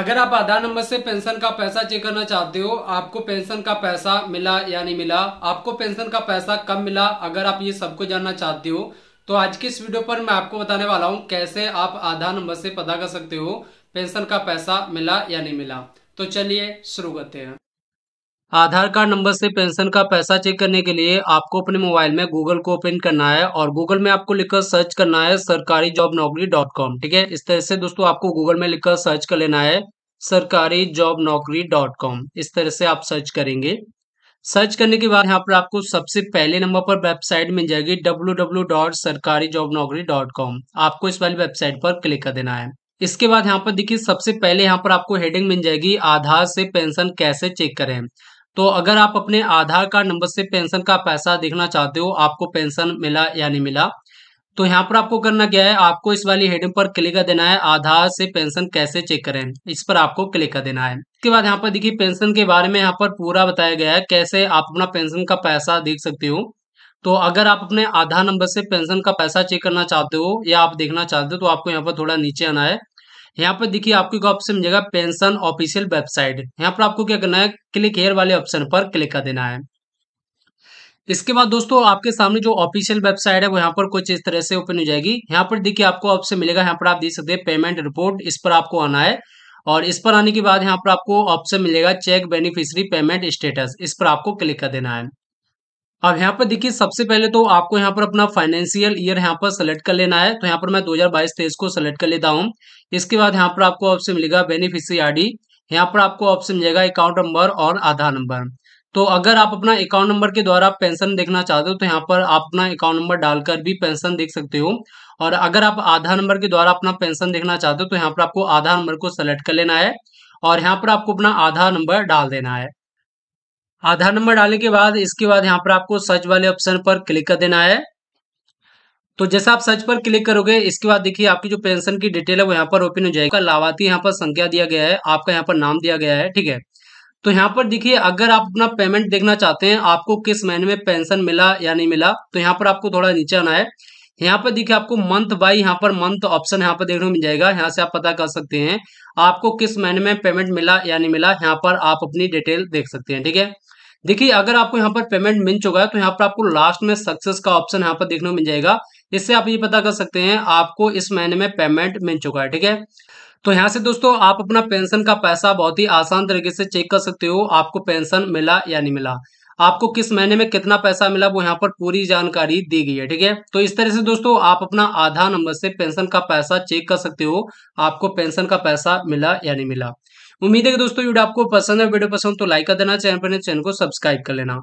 अगर आप आधार नंबर से पेंशन का पैसा चेक करना चाहते हो आपको पेंशन का पैसा मिला या नहीं मिला आपको पेंशन का पैसा कब मिला अगर आप ये सबको जानना चाहते हो तो आज के इस वीडियो पर मैं आपको बताने वाला हूँ कैसे आप आधार नंबर से पता कर सकते हो पेंशन का पैसा मिला या नहीं मिला तो चलिए शुरू करते हैं आधार कार्ड नंबर से पेंशन का पैसा चेक करने के लिए आपको अपने मोबाइल में गूगल को ओपन करना है और गूगल में आपको लिखकर सर्च करना है सरकारी जॉब नौकरी डॉट कॉम ठीक है इस तरह से दोस्तों आपको गूगल में लिखकर सर्च कर लेना है सरकारी जॉब नौकरी डॉट कॉम इस तरह से आप सर्च करेंगे सर्च करने के बाद यहाँ पर आपको सबसे पहले नंबर पर वेबसाइट मिल जाएगी डब्ल्यू डब्ल्यू डॉट सरकारी जॉब नौकरी डॉट कॉम आपको इस वाली वेबसाइट पर क्लिक कर देना है इसके बाद यहाँ पर देखिए सबसे पहले यहाँ पर आपको हेडिंग मिल जाएगी आधार से पेंशन कैसे चेक करें तो अगर आप अपने आधार कार्ड नंबर से पेंशन का पैसा देखना चाहते हो आपको पेंशन मिला या नहीं मिला तो यहाँ पर आपको करना क्या है आपको इस वाली हेडिंग पर क्लिक कर देना है आधार से पेंशन कैसे चेक करें इस पर आपको क्लिक कर देना है इसके बाद यहाँ पर देखिए पेंशन के बारे में यहाँ पर पूरा बताया गया है कैसे आप अपना पेंशन का पैसा देख सकते हो तो अगर आप अपने आधार नंबर से पेंशन का पैसा चेक करना चाहते हो या आप देखना चाहते हो तो आपको यहाँ पर थोड़ा नीचे आना है यहाँ पर देखिए आपको एक ऑप्शन मिलेगा पेंशन ऑफिशियल वेबसाइट यहाँ पर आपको क्या करना है क्लिक हेयर वाले ऑप्शन पर क्लिक कर देना है इसके बाद दोस्तों आपके सामने जो ऑफिशियल वेबसाइट है वो यहाँ पर कुछ इस तरह से ओपन हो जाएगी यहाँ पर देखिए आपको ऑप्शन मिलेगा यहाँ पर आप देख सकते हैं पेमेंट रिपोर्ट इस पर आपको आना है और इस पर आने के बाद यहाँ पर आपको ऑप्शन मिलेगा चेक बेनिफिशियरी पेमेंट स्टेटस इस पर आपको क्लिक कर देना है अब यहाँ पर देखिए सबसे पहले तो आपको यहाँ पर अपना फाइनेंशियल ईयर यहाँ पर सेलेक्ट कर लेना है तो यहाँ पर मैं 2022 हजार को सेलेक्ट कर लेता हूँ इसके बाद यहाँ पर आपको ऑप्शन मिलेगा बेनिफिशियरी आईडी यहाँ पर आपको ऑप्शन मिलेगा अकाउंट नंबर और आधार नंबर तो अगर आप अपना अकाउंट नंबर के द्वारा पेंशन देखना चाहते हो तो यहाँ पर आप अपना अकाउंट नंबर डालकर भी पेंशन देख सकते हो और अगर आप आधार नंबर के द्वारा अपना पेंशन देखना चाहते हो तो यहाँ पर आपको आधार नंबर को सेलेक्ट कर लेना है और यहाँ पर आपको अपना आधार नंबर डाल देना है आधार नंबर डालने के बाद इसके बाद यहाँ पर आपको सर्च वाले ऑप्शन पर क्लिक कर देना है तो जैसा आप सर्च पर क्लिक करोगे इसके बाद देखिए आपकी जो पेंशन की डिटेल है वो यहाँ पर ओपन हो जाएगा लाभार्थी यहाँ पर संख्या दिया गया है आपका यहाँ पर नाम दिया गया है ठीक है तो यहाँ पर देखिए अगर आप अपना पेमेंट देखना चाहते हैं आपको किस महीने में पेंशन मिला या नहीं मिला तो यहाँ पर आपको थोड़ा नीचे आना है यहाँ पर देखिए आपको मंथ बाई यहाँ पर मंथ ऑप्शन यहाँ पर देखने को मिल जाएगा यहाँ से आप पता कर सकते हैं आपको किस महीने में पेमेंट मिला या नहीं मिला यहाँ पर आप अपनी डिटेल देख सकते हैं ठीक है देखिए अगर आपको यहाँ पर पेमेंट मिल चुका है तो यहाँ पर आपको लास्ट में सक्सेस का ऑप्शन यहाँ पर देखने को मिल जाएगा इससे आप ये पता कर सकते हैं आपको इस महीने में पेमेंट मिल चुका है ठीक है तो यहाँ से दोस्तों आप अपना पेंशन का पैसा बहुत ही आसान तरीके से चेक कर सकते हो आपको पेंशन मिला या नहीं मिला आपको किस महीने में कितना पैसा मिला वो यहाँ पर पूरी जानकारी दी गई है ठीक है तो इस तरह से दोस्तों आप अपना आधार नंबर से पेंशन का पैसा चेक कर सकते हो आपको पेंशन का पैसा मिला या नहीं मिला उम्मीद है कि दोस्तों वीडियो आपको पसंद है वीडियो पसंद तो लाइक कर देना चैनल पर तो चैनल को सब्सक्राइब कर लेना